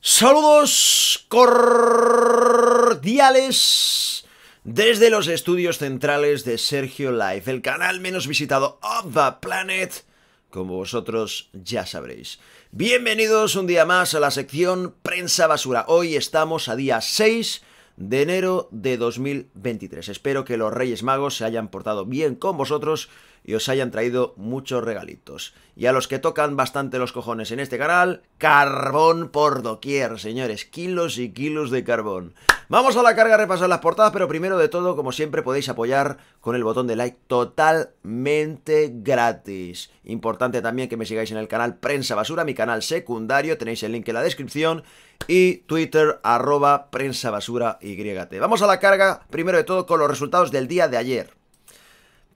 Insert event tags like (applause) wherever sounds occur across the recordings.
Saludos cordiales desde los estudios centrales de Sergio Life, el canal menos visitado of the planet, como vosotros ya sabréis. Bienvenidos un día más a la sección Prensa Basura. Hoy estamos a día 6 de enero de 2023. Espero que los Reyes Magos se hayan portado bien con vosotros y os hayan traído muchos regalitos. Y a los que tocan bastante los cojones en este canal, carbón por doquier, señores, kilos y kilos de carbón. Vamos a la carga a repasar las portadas, pero primero de todo, como siempre, podéis apoyar con el botón de like totalmente gratis. Importante también que me sigáis en el canal Prensa Basura, mi canal secundario, tenéis el link en la descripción, y Twitter arroba Prensa Basura Vamos a la carga, primero de todo, con los resultados del día de ayer.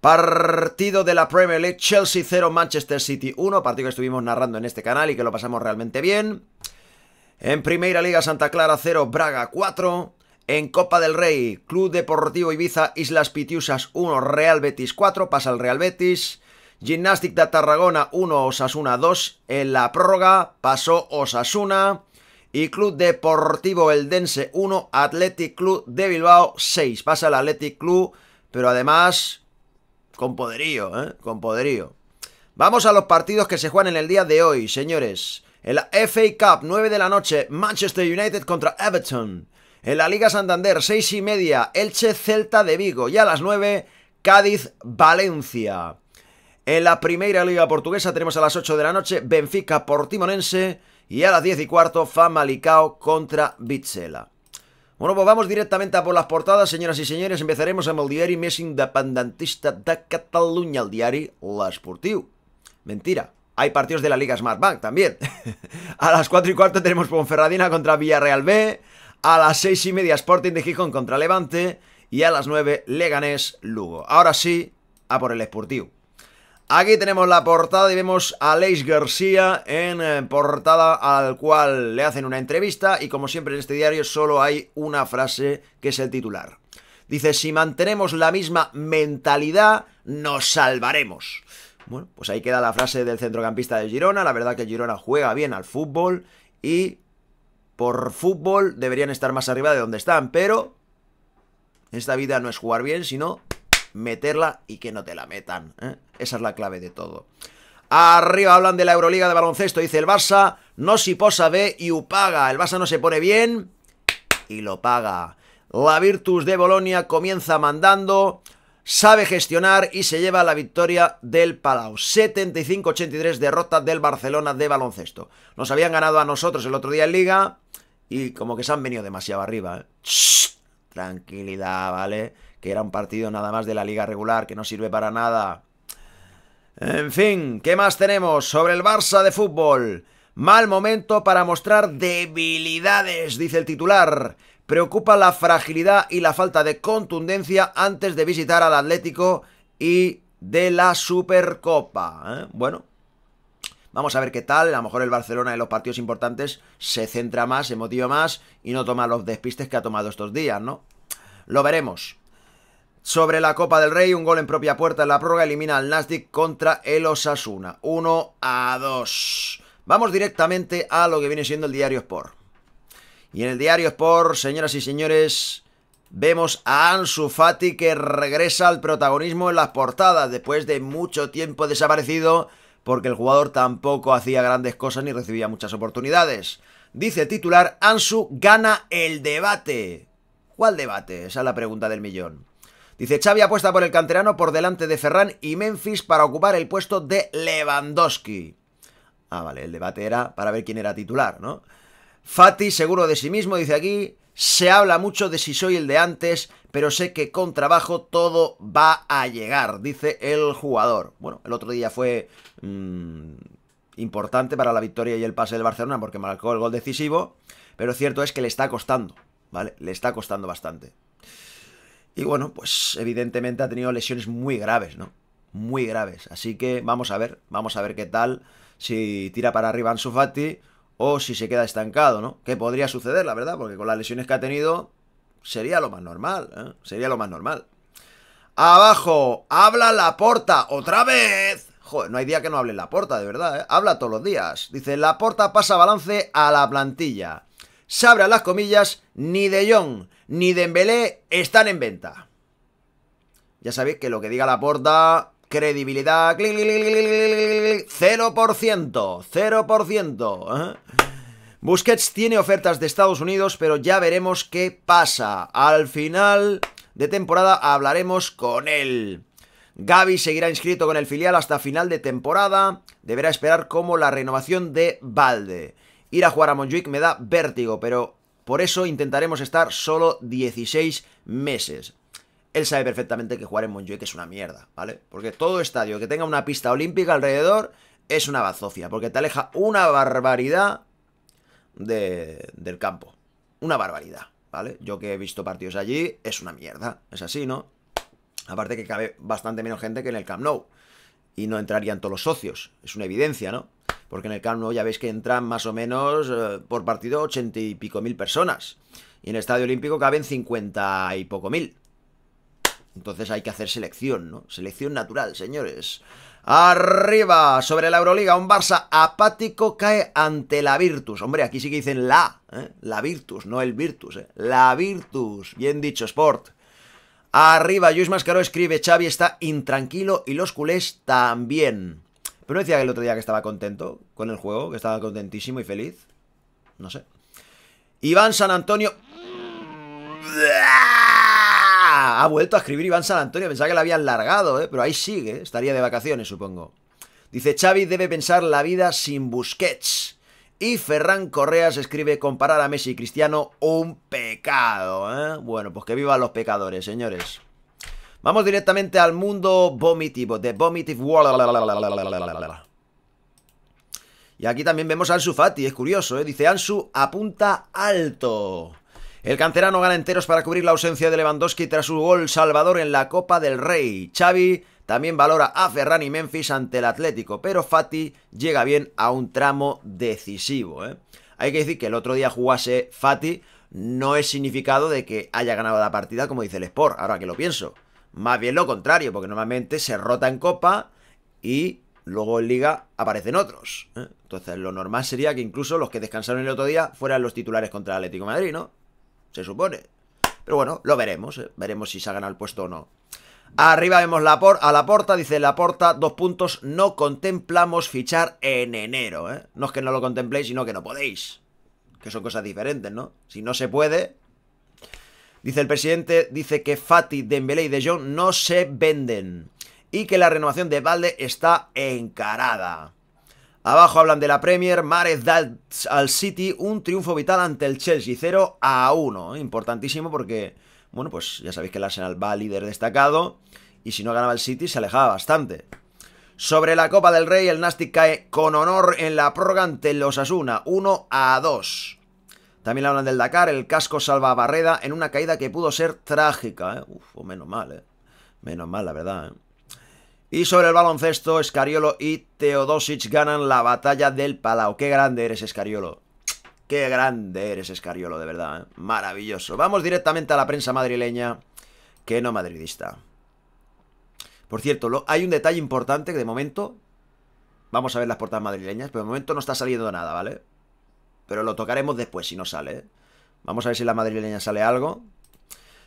Partido de la Premier League, Chelsea 0, Manchester City 1, partido que estuvimos narrando en este canal y que lo pasamos realmente bien. En Primera Liga, Santa Clara 0, Braga 4. En Copa del Rey, Club Deportivo Ibiza, Islas Pitiusas 1, Real Betis 4, pasa el Real Betis. Gymnastic de Tarragona 1, Osasuna 2. En la prórroga pasó Osasuna. Y Club Deportivo Eldense 1, Athletic Club de Bilbao 6. Pasa el Athletic Club, pero además con poderío, ¿eh? Con poderío. Vamos a los partidos que se juegan en el día de hoy, señores. En la FA Cup, 9 de la noche, Manchester United contra Everton. En la Liga Santander, 6 y media, Elche Celta de Vigo. Y a las 9, Cádiz Valencia. En la primera liga portuguesa tenemos a las 8 de la noche Benfica Portimonense y a las 10 y cuarto Famalicao contra Vizela. Bueno, pues vamos directamente a por las portadas, señoras y señores. Empezaremos en el diario més independentista de Catalunya, el diario La L'Esportiu. Mentira, hay partidos de la Liga Smart Bank también. (laughs) a las 4 y cuarto tenemos Ponferradina contra Villarreal B. A las 6 y media Sporting de Gijón contra Levante. Y a las 9 Leganés Lugo. Ahora sí, a por el Esportiu. Aquí tenemos la portada y vemos a Leis García en eh, portada al cual le hacen una entrevista y como siempre en este diario solo hay una frase que es el titular. Dice, si mantenemos la misma mentalidad, nos salvaremos. Bueno, pues ahí queda la frase del centrocampista de Girona. La verdad que Girona juega bien al fútbol y por fútbol deberían estar más arriba de donde están, pero esta vida no es jugar bien, sino meterla y que no te la metan. ¿eh? Esa es la clave de todo. Arriba hablan de la Euroliga de baloncesto. Dice el Barça no si posa B y upaga. El Barça no se pone bien y lo paga. La Virtus de Bolonia comienza mandando, sabe gestionar y se lleva la victoria del Palau. 75-83 derrota del Barcelona de baloncesto. Nos habían ganado a nosotros el otro día en Liga y como que se han venido demasiado arriba. ¿eh? tranquilidad, ¿vale? que era un partido nada más de la liga regular, que no sirve para nada. En fin, ¿qué más tenemos sobre el Barça de fútbol? Mal momento para mostrar debilidades, dice el titular. Preocupa la fragilidad y la falta de contundencia antes de visitar al Atlético y de la Supercopa. ¿eh? Bueno, Vamos a ver qué tal. A lo mejor el Barcelona en los partidos importantes se centra más, se motiva más y no toma los despistes que ha tomado estos días, ¿no? Lo veremos. Sobre la Copa del Rey, un gol en propia puerta en la prórroga elimina al Nasdic contra el Osasuna. 1 a 2. Vamos directamente a lo que viene siendo el diario Sport. Y en el diario Sport, señoras y señores, vemos a Ansu Fati que regresa al protagonismo en las portadas después de mucho tiempo desaparecido porque el jugador tampoco hacía grandes cosas ni recibía muchas oportunidades. Dice titular, Ansu gana el debate. ¿Cuál debate? Esa es la pregunta del millón. Dice, Xavi apuesta por el canterano por delante de Ferran y Memphis para ocupar el puesto de Lewandowski. Ah, vale, el debate era para ver quién era titular, ¿no? Fati, seguro de sí mismo, dice aquí, se habla mucho de si soy el de antes, pero sé que con trabajo todo va a llegar, dice el jugador. Bueno, el otro día fue mm, importante para la victoria y el pase del Barcelona porque marcó el gol decisivo, pero cierto es que le está costando, ¿vale? Le está costando bastante. Y bueno, pues evidentemente ha tenido lesiones muy graves, ¿no? Muy graves. Así que vamos a ver, vamos a ver qué tal. Si tira para arriba Ansu Fati o si se queda estancado, ¿no? Que podría suceder, la verdad, porque con las lesiones que ha tenido sería lo más normal, ¿eh? Sería lo más normal. Abajo, habla la porta otra vez. Joder, no hay día que no hable la porta, de verdad, ¿eh? Habla todos los días. Dice, la porta pasa balance a la plantilla. Se abre las comillas, ni de ni Dembélé están en venta. Ya sabéis que lo que diga la porta, credibilidad, 0%, 0%. ¿eh? Busquets tiene ofertas de Estados Unidos, pero ya veremos qué pasa. Al final de temporada hablaremos con él. Gaby seguirá inscrito con el filial hasta final de temporada. Deberá esperar como la renovación de Valde. Ir a jugar a Monjuic me da vértigo, pero por eso intentaremos estar solo 16 meses. Él sabe perfectamente que jugar en Montjuic es una mierda, ¿vale? Porque todo estadio que tenga una pista olímpica alrededor es una bazofia, porque te aleja una barbaridad del campo. Una barbaridad, ¿vale? Yo que he visto partidos allí, es una mierda, es así, ¿no? Aparte que cabe bastante menos gente que en el Camp Nou. Y no entrarían todos los socios, es una evidencia, ¿no? porque en el Camp ya veis que entran más o menos eh, por partido ochenta y pico mil personas, y en el Estadio Olímpico caben cincuenta y poco mil. Entonces hay que hacer selección, ¿no? Selección natural, señores. Arriba, sobre la Euroliga, un Barça apático cae ante la Virtus. Hombre, aquí sí que dicen la, ¿eh? la Virtus, no el Virtus, ¿eh? la Virtus. Bien dicho, Sport. Arriba, Luis Mascaro escribe, Xavi está intranquilo y los culés también. Pero no decía el otro día que estaba contento con el juego, que estaba contentísimo y feliz. No sé. Iván San Antonio. Ha vuelto a escribir Iván San Antonio. Pensaba que la habían largado, ¿eh? pero ahí sigue. Estaría de vacaciones, supongo. Dice: Xavi debe pensar la vida sin Busquets. Y Ferran Correas escribe: comparar a Messi y Cristiano un pecado. ¿eh? Bueno, pues que vivan los pecadores, señores. Vamos directamente al mundo vomitivo, de Vomitive World. Y aquí también vemos a Ansu Fati, es curioso, ¿eh? Dice Ansu, apunta alto. El canterano gana enteros para cubrir la ausencia de Lewandowski tras su gol salvador en la Copa del Rey. Xavi también valora a Ferran y Memphis ante el Atlético, pero Fati llega bien a un tramo decisivo. ¿eh? Hay que decir que el otro día jugase Fati no es significado de que haya ganado la partida como dice el Sport, ahora que lo pienso. Más bien lo contrario, porque normalmente se rota en Copa y luego en Liga aparecen otros. ¿eh? Entonces lo normal sería que incluso los que descansaron el otro día fueran los titulares contra el Atlético de Madrid, ¿no? Se supone. Pero bueno, lo veremos, ¿eh? veremos si se ha ganado el puesto o no. Arriba vemos la por, a la porta, dice la porta, dos puntos, no contemplamos fichar en enero. ¿eh? No es que no lo contempléis, sino que no podéis. Que son cosas diferentes, ¿no? Si no se puede, Dice el presidente, dice que Fati, Dembélé y De Jong no se venden y que la renovación de Valde está encarada. Abajo hablan de la Premier, Mares da al City un triunfo vital ante el Chelsea, 0 a 1. Importantísimo porque, bueno, pues ya sabéis que el Arsenal va líder destacado y si no ganaba el City se alejaba bastante. Sobre la Copa del Rey, el Nastic cae con honor en la prórroga ante los Asuna, 1 a 2. También hablan del Dakar, el casco salva a Barreda en una caída que pudo ser trágica. ¿eh? Uf, pues menos mal, ¿eh? Menos mal, la verdad. ¿eh? Y sobre el baloncesto, Escariolo y Teodosic ganan la batalla del Palau. Qué grande eres, Escariolo. Qué grande eres, Escariolo, de verdad. ¿eh? Maravilloso. Vamos directamente a la prensa madrileña, que no madridista. Por cierto, hay un detalle importante que de momento... Vamos a ver las portadas madrileñas, pero de momento no está saliendo nada, ¿vale? Pero lo tocaremos después si no sale. ¿eh? Vamos a ver si la madrileña sale algo.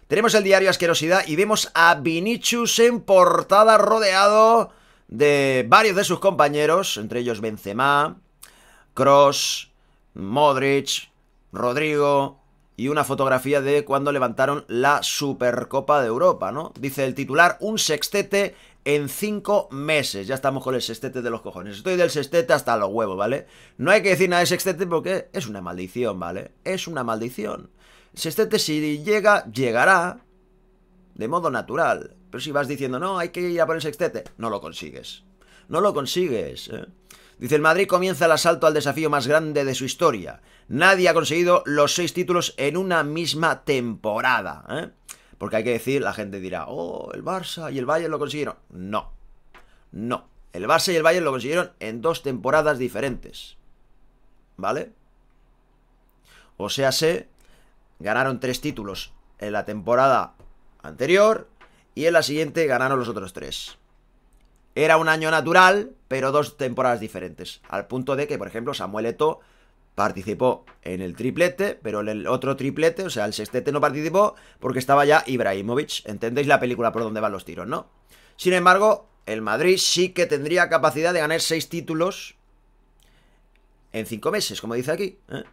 Tenemos el diario Asquerosidad y vemos a Vinicius en portada rodeado de varios de sus compañeros, entre ellos Benzema, Cross, Modric, Rodrigo y una fotografía de cuando levantaron la Supercopa de Europa, ¿no? Dice el titular, un sextete en cinco meses. Ya estamos con el sextete de los cojones. Estoy del sextete hasta los huevos, ¿vale? No hay que decir nada de sextete porque es una maldición, ¿vale? Es una maldición. Sextete si llega, llegará de modo natural. Pero si vas diciendo, no, hay que ir a por el sextete, no lo consigues. No lo consigues. ¿eh? Dice, el Madrid comienza el asalto al desafío más grande de su historia. Nadie ha conseguido los seis títulos en una misma temporada. ¿eh? Porque hay que decir, la gente dirá, oh, el Barça y el Bayern lo consiguieron. No, no. El Barça y el Bayern lo consiguieron en dos temporadas diferentes. ¿Vale? O sea, se ganaron tres títulos en la temporada anterior y en la siguiente ganaron los otros tres. Era un año natural, pero dos temporadas diferentes. Al punto de que, por ejemplo, Samuel Eto participó en el triplete, pero en el otro triplete, o sea, el sextete no participó porque estaba ya Ibrahimovic. Entendéis la película por donde van los tiros, ¿no? Sin embargo, el Madrid sí que tendría capacidad de ganar seis títulos en cinco meses, como dice aquí. ¿eh?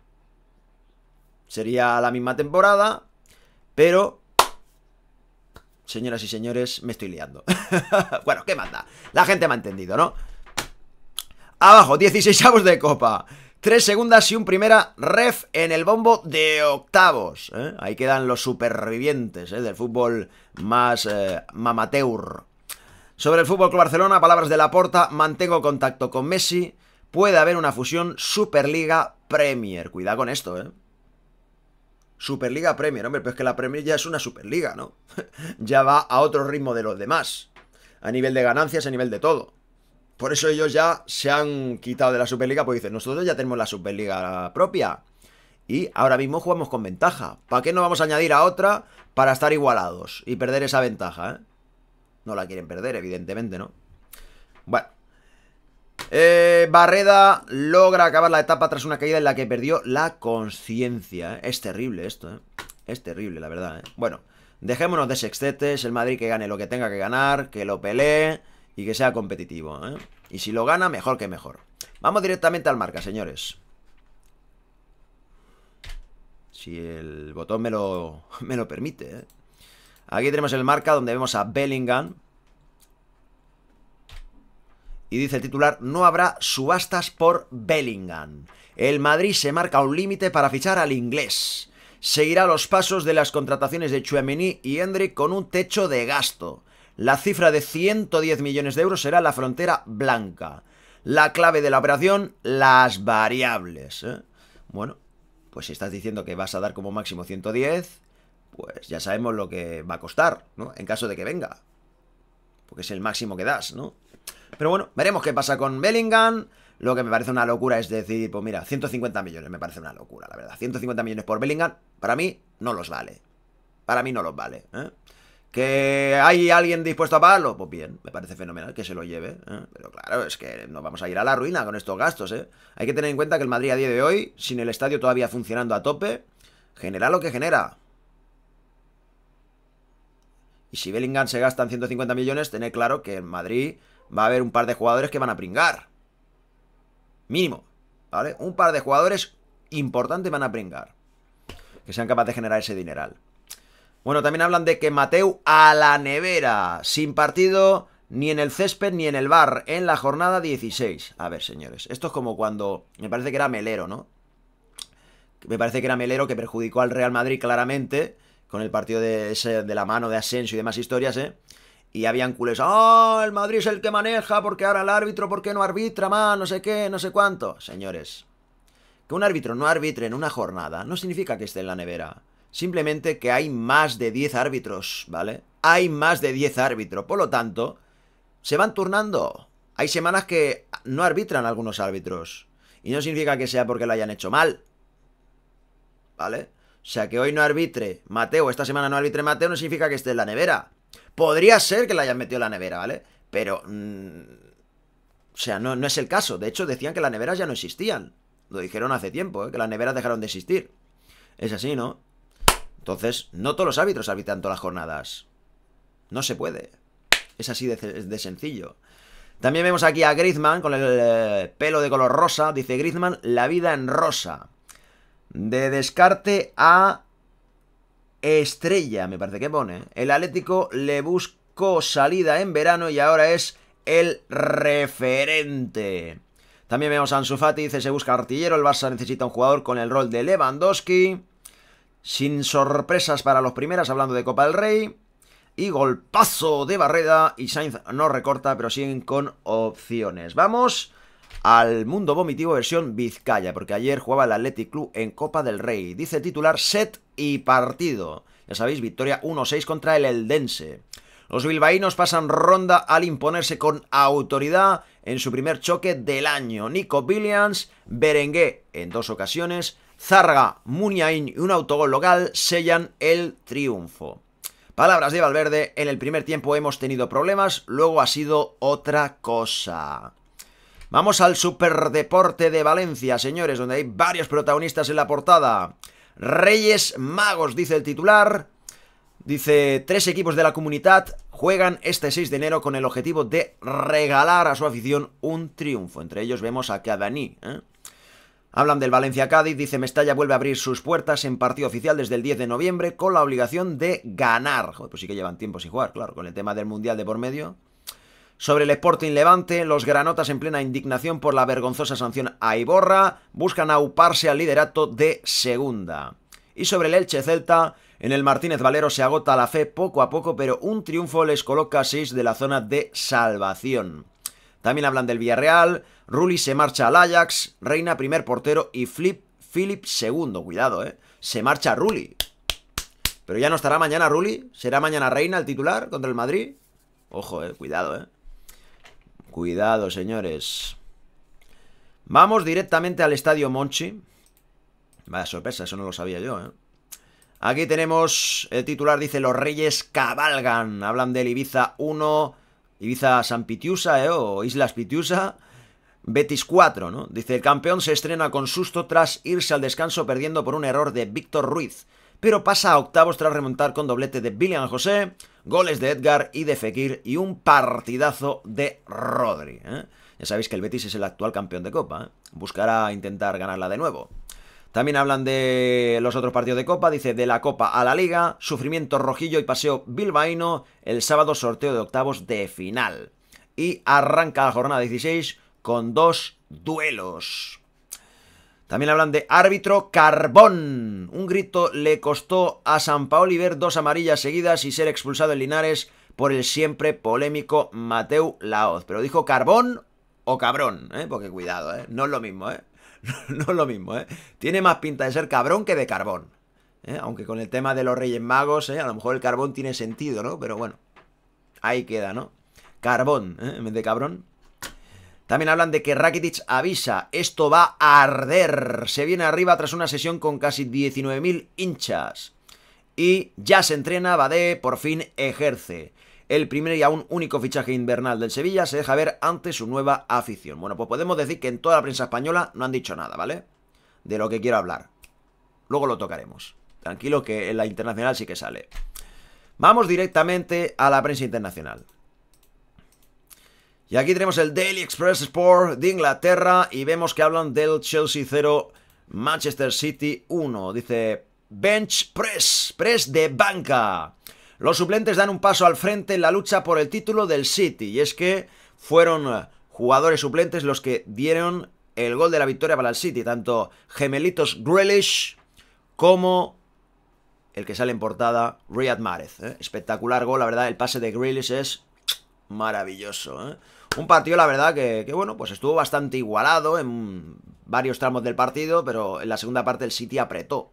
Sería la misma temporada, pero... Señoras y señores, me estoy liando. (laughs) bueno, ¿qué manda? La gente me ha entendido, ¿no? Abajo, 16 avos de copa. Tres segundas y un primera ref en el bombo de octavos. ¿eh? Ahí quedan los supervivientes ¿eh? del fútbol más eh, mamateur. Sobre el Fútbol Club Barcelona, palabras de la porta, mantengo contacto con Messi. Puede haber una fusión Superliga Premier. Cuidado con esto, ¿eh? Superliga Premier, hombre, pero es que la Premier ya es una Superliga, ¿no? (laughs) ya va a otro ritmo de los demás. A nivel de ganancias, a nivel de todo. Por eso ellos ya se han quitado de la Superliga, Porque dicen, nosotros ya tenemos la Superliga propia. Y ahora mismo jugamos con ventaja. ¿Para qué no vamos a añadir a otra para estar igualados y perder esa ventaja? ¿eh? No la quieren perder, evidentemente, ¿no? Bueno. Eh, Barreda logra acabar la etapa tras una caída en la que perdió la conciencia. Eh. Es terrible esto, ¿eh? Es terrible, la verdad, ¿eh? Bueno, dejémonos de sextetes. El Madrid que gane lo que tenga que ganar, que lo pelee y que sea competitivo. ¿eh? Y si lo gana, mejor que mejor. Vamos directamente al marca, señores. Si el botón me lo, (laughs) me lo permite. ¿eh? Aquí tenemos el marca donde vemos a Bellingham. Y dice el titular, no habrá subastas por Bellingham. El Madrid se marca un límite para fichar al inglés. Seguirá los pasos de las contrataciones de Chuemini y Hendrik con un techo de gasto. La cifra de 110 millones de euros será la frontera blanca. La clave de la operación, las variables. ¿eh? Bueno, pues si estás diciendo que vas a dar como máximo 110, pues ya sabemos lo que va a costar, ¿no? En caso de que venga. Porque es el máximo que das, ¿no? Pero bueno, veremos qué pasa con Bellingham. Lo que me parece una locura es decir, pues mira, 150 millones me parece una locura, la verdad. 150 millones por Bellingham, para mí no los vale. Para mí no los vale, ¿eh? ¿Que hay alguien dispuesto a pagarlo? Pues bien, me parece fenomenal que se lo lleve. ¿eh? Pero claro, es que nos vamos a ir a la ruina con estos gastos. ¿eh? Hay que tener en cuenta que el Madrid a día de hoy, sin el estadio todavía funcionando a tope, genera lo que genera. Y si Bellingham se gastan 150 millones, tener claro que en Madrid va a haber un par de jugadores que van a pringar. Mínimo, ¿vale? Un par de jugadores importantes van a pringar. Que sean capaces de generar ese dineral. Bueno, también hablan de que Mateu a la nevera, sin partido ni en el césped ni en el bar, en la jornada 16. A ver, señores, esto es como cuando, me parece que era Melero, ¿no? Me parece que era Melero que perjudicó al Real Madrid claramente, con el partido de, la mano de Asensio y demás historias, ¿eh? Y habían culés, ¡ah! Oh, el Madrid es el que maneja, porque ahora el árbitro, ¿por qué no arbitra más? No sé qué, no sé cuánto. Señores, que un árbitro no arbitre en una jornada no significa que esté en la nevera. Simplemente que hay más de 10 árbitros, ¿vale? Hay más de 10 árbitros, por lo tanto, se van turnando. Hay semanas que no arbitran algunos árbitros. Y no significa que sea porque lo hayan hecho mal. ¿Vale? O sea, que hoy no arbitre Mateo, esta semana no arbitre Mateo, no significa que esté en la nevera. Podría ser que la hayan metido en la nevera, ¿vale? Pero... Mm, o sea, no, no es el caso. De hecho, decían que las neveras ya no existían. Lo dijeron hace tiempo, ¿eh? que las neveras dejaron de existir. Es así, ¿no? Entonces, no todos los árbitros habitan todas las jornadas. No se puede. Es así de, sencillo. También vemos aquí a Griezmann con el eh, pelo de color rosa. Dice Griezmann, la vida en rosa. De descarte a estrella, me parece que pone. El Atlético le buscó salida en verano y ahora es el referente. También vemos a Ansu Fati, dice se busca artillero, el Barça necesita un jugador con el rol de Lewandowski sin sorpresas para los primeras, hablando de Copa del Rey. Y golpazo de Barreda y Sainz no recorta, pero siguen con opciones. Vamos al mundo vomitivo versión Vizcaya, porque ayer jugaba el Athletic Club en Copa del Rey. Dice titular set y partido. Ya sabéis, victoria 1-6 contra el Eldense. Los bilbaínos pasan ronda al imponerse con autoridad en su primer choque del año. Nico Williams, Berengué en dos ocasiones, Zarga, Muniain y un autogol local sellan el triunfo. Palabras de Valverde, en el primer tiempo hemos tenido problemas, luego ha sido otra cosa. Vamos al Superdeporte de Valencia, señores, donde hay varios protagonistas en la portada. Reyes Magos, dice el titular. Dice, tres equipos de la comunidad juegan este 6 de enero con el objetivo de regalar a su afición un triunfo. Entre ellos vemos a Cadani. ¿eh? Hablan del Valencia Cádiz, dice Mestalla vuelve a abrir sus puertas en partido oficial desde el 10 de noviembre con la obligación de ganar. pues sí que llevan tiempo sin jugar, claro, con el tema del Mundial de por medio. Sobre el Sporting Levante, los granotas en plena indignación por la vergonzosa sanción a Iborra buscan auparse al liderato de segunda. Y sobre el Elche Celta, en el Martínez Valero se agota la fe poco a poco, pero un triunfo les coloca a 6 de la zona de salvación. También hablan del Villarreal, Rulli se marcha al Ajax, Reina primer portero y Flip Philip segundo. Cuidado, ¿eh? Se marcha Rulli. Pero ya no estará mañana Rulli. ¿Será mañana Reina el titular contra el Madrid? Ojo, ¿eh? Cuidado, ¿eh? Cuidado, señores. Vamos directamente al estadio Monchi. Vaya sorpresa, eso no lo sabía yo, ¿eh? Aquí tenemos el titular, dice, los reyes cabalgan. Hablan de Ibiza 1, Ibiza San Pitiusa eh, o Islas Pitiusa, Betis 4, ¿no? Dice, el campeón se estrena con susto tras irse al descanso perdiendo por un error de Víctor Ruiz, pero pasa a octavos tras remontar con doblete de William José, goles de Edgar y de Fekir y un partidazo de Rodri. ¿eh? Ya sabéis que el Betis es el actual campeón de Copa, ¿eh? buscará intentar ganarla de nuevo. También hablan de los otros partidos de Copa, dice de la Copa a la Liga, sufrimiento rojillo y paseo bilbaíno, el sábado sorteo de octavos de final. Y arranca la jornada 16 con dos duelos. También hablan de árbitro Carbón. Un grito le costó a San Paoli ver dos amarillas seguidas y ser expulsado en Linares por el siempre polémico Mateu Laoz. Pero dijo Carbón o cabrón, ¿eh? porque cuidado, ¿eh? no es lo mismo. ¿eh? (laughs) no es lo mismo, ¿eh? Tiene más pinta de ser cabrón que de carbón. ¿eh? Aunque con el tema de los Reyes Magos, ¿eh? a lo mejor el carbón tiene sentido, ¿no? Pero bueno, ahí queda, ¿no? Carbón, ¿eh? en vez de cabrón. También hablan de que Rakitic avisa, esto va a arder. Se viene arriba tras una sesión con casi 19.000 hinchas. Y ya se entrena, Bade por fin ejerce el primer y aún único fichaje invernal del Sevilla, se deja ver ante su nueva afición. Bueno, pues podemos decir que en toda la prensa española no han dicho nada, ¿vale? De lo que quiero hablar. Luego lo tocaremos. Tranquilo que en la internacional sí que sale. Vamos directamente a la prensa internacional. Y aquí tenemos el Daily Express Sport de Inglaterra y vemos que hablan del Chelsea 0, Manchester City 1. Dice bench press, press de banca. Los suplentes dan un paso al frente en la lucha por el título del City y es que fueron eh, jugadores suplentes los que dieron el gol de la victoria para el City, tanto gemelitos Grealish como el que sale en portada, Riyad Mahrez. Eh. Espectacular gol, la verdad, el pase de Grealish es maravilloso. Eh. Un partido, la verdad, que, bueno, pues estuvo bastante igualado en varios tramos del partido, pero en la segunda parte el City apretó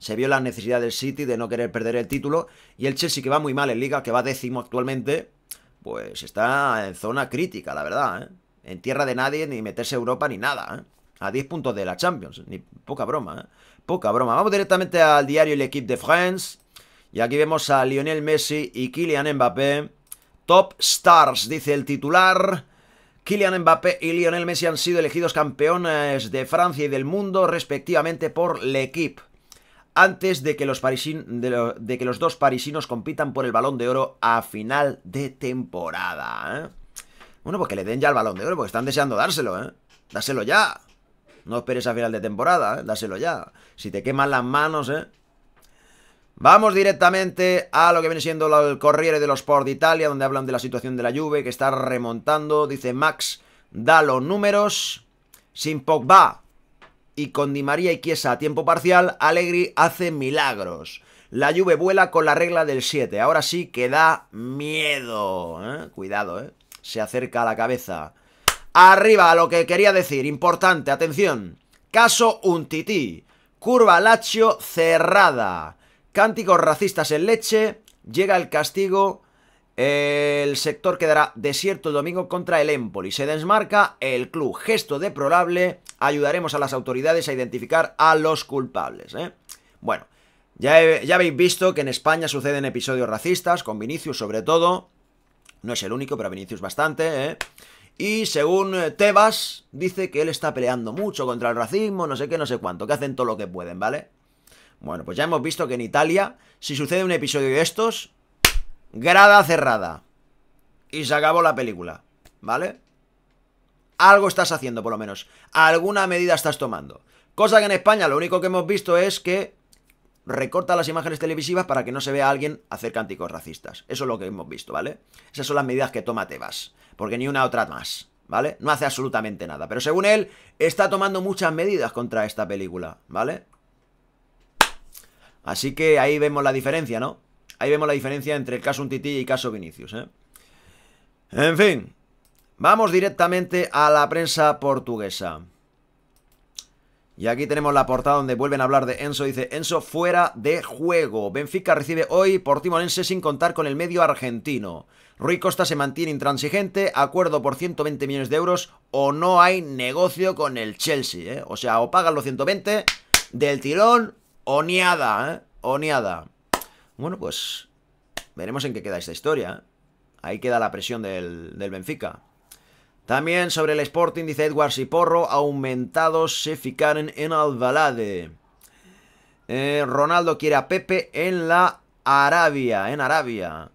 se vio la necesidad del City de no querer perder el título y el Chelsea que va muy mal en liga, que va décimo actualmente, pues está en zona crítica, la verdad, ¿eh? En tierra de nadie, ni meterse a Europa, ni nada, ¿eh? A 10 puntos de la Champions, ni poca broma, ¿eh? Poca broma. Vamos directamente al diario L'Equipe de France. Y aquí vemos a Lionel Messi y Kylian Mbappé. Top Stars, dice el titular. Kylian Mbappé y Lionel Messi han sido elegidos campeones de Francia y del mundo, respectivamente, por L'Equipe antes de que, los de, que, los dos parisinos compitan por el balón de oro a final de temporada. ¿eh? Bueno, pues que le den ya el balón de oro, porque están deseando dárselo, ¿eh? Dáselo ya. No esperes a final de temporada, ¿eh? dáselo ya. Si te queman las manos, ¿eh? Vamos directamente a lo que viene siendo el Corriere dello Sport de Italia, donde hablan de la situación de la Juve, que está remontando. Dice Max, da los números. Sin Pogba, y con Di María y Chiesa a tiempo parcial, Alegri hace milagros. La lluvia vuela con la regla del 7. Ahora sí que da miedo. ¿eh? Cuidado, ¿eh? Se acerca a la cabeza. Arriba, lo que quería decir. Importante, atención. Caso un tití. Curva Lazio cerrada. Cánticos racistas en leche. Llega el castigo el sector quedará desierto el domingo contra el Empoli. Se desmarca el club. Gesto deplorable. Ayudaremos a las autoridades a identificar a los culpables. ¿eh? Bueno, ya, ya habéis visto que en España suceden episodios racistas, con Vinicius sobre todo. No es el único, pero Vinicius bastante. ¿eh? Y según eh, Tebas, dice que él está peleando mucho contra el racismo, no sé qué, no sé cuánto, que hacen todo lo que pueden, ¿vale? Bueno, pues ya hemos visto que en Italia, si sucede un episodio de estos, grada cerrada. Y se acabó la película, ¿vale? Algo estás haciendo, por lo menos. Alguna medida estás tomando. Cosa que en España lo único que hemos visto es que recorta las imágenes televisivas para que no se vea a alguien hacer cánticos racistas. Eso es lo que hemos visto, ¿vale? Esas son las medidas que toma Tebas, porque ni una otra más, ¿vale? No hace absolutamente nada, pero según él, está tomando muchas medidas contra esta película, ¿vale? Así que ahí vemos la diferencia, ¿no? Ahí vemos la diferencia entre el caso Untiti y el caso Vinicius, ¿eh? En fin, vamos directamente a la prensa portuguesa. Y aquí tenemos la portada donde vuelven a hablar de Enzo. Dice, Enzo fuera de juego. Benfica recibe hoy por Timorense sin contar con el medio argentino. Rui Costa se mantiene intransigente, acuerdo por 120 millones de euros o no hay negocio con el Chelsea. ¿eh? O sea, o pagan los 120 del tirón o niada, ¿eh? O niada. Bueno, pues veremos en qué queda esta historia. Ahí queda la presión del, Benfica. También sobre el Sporting, dice Edwards y Porro, aumentados se ficaren en Alvalade. Eh, Ronaldo quiere a Pepe en la Arabia, en Arabia.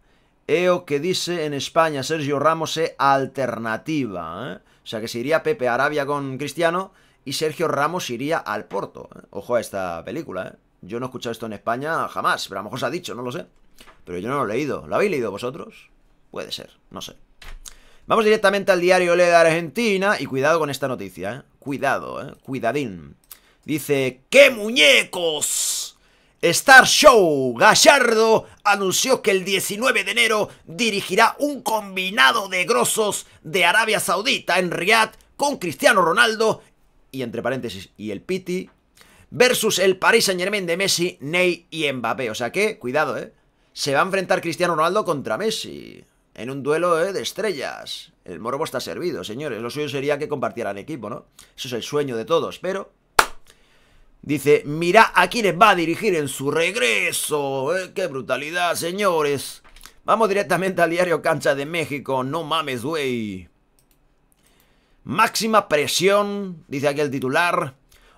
EO que dice en España Sergio Ramos es alternativa. ¿eh? O sea que se iría Pepe a Arabia con Cristiano y Sergio Ramos iría al Porto. ¿eh? Ojo a esta película, ¿eh? Yo no he escuchado esto en España jamás, pero a lo mejor se ha dicho, no lo sé. Pero yo no lo he leído. ¿Lo habéis leído vosotros? Puede ser, no sé. Vamos directamente al diario Le de Argentina y cuidado con esta noticia, ¿eh? Cuidado, ¿eh? Cuidadín. Dice, ¡qué muñecos! Star Show Gallardo anunció que el 19 de enero dirigirá un combinado de grosos de Arabia Saudita en Riyadh con Cristiano Ronaldo y entre paréntesis, y el Piti versus el Paris Saint-Germain de Messi, Ney y Mbappé. O sea que, cuidado, ¿eh? Se va a enfrentar Cristiano Ronaldo contra Messi en un duelo ¿eh? de estrellas. El morbo está servido, señores. Lo suyo sería que compartieran equipo, ¿no? Eso es el sueño de todos, pero... Dice, mira a quiénes va a dirigir en su regreso. ¿eh? ¡Qué brutalidad, señores! Vamos directamente al diario Cancha de México. No mames, güey. Máxima presión, dice aquí el titular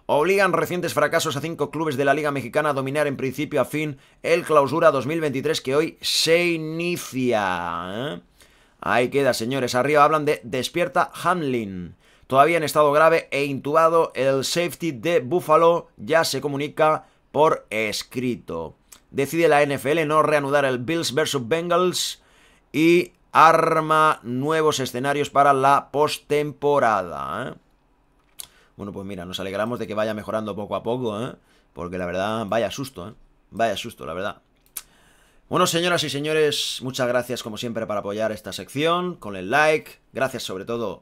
obligan recientes fracasos a cinco clubes de la Liga Mexicana a dominar en principio a fin el clausura 2023 que hoy se inicia. ¿eh? Ahí queda, señores. Arriba hablan de despierta Hamlin. Todavía en estado grave e intubado, el safety de Buffalo ya se comunica por escrito. Decide la NFL no reanudar el Bills vs Bengals y arma nuevos escenarios para la postemporada. ¿eh? Bueno, pues mira, nos alegramos de que vaya mejorando poco a poco, ¿eh? Porque la verdad, vaya susto, ¿eh? Vaya susto, la verdad. Bueno, señoras y señores, muchas gracias como siempre para apoyar esta sección con el like. Gracias sobre todo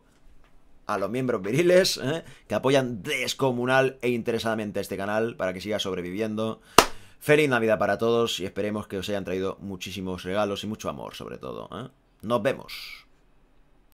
a los miembros viriles ¿eh? que apoyan descomunal e interesadamente este canal para que siga sobreviviendo. Feliz Navidad para todos y esperemos que os hayan traído muchísimos regalos y mucho amor sobre todo. ¿eh? Nos vemos.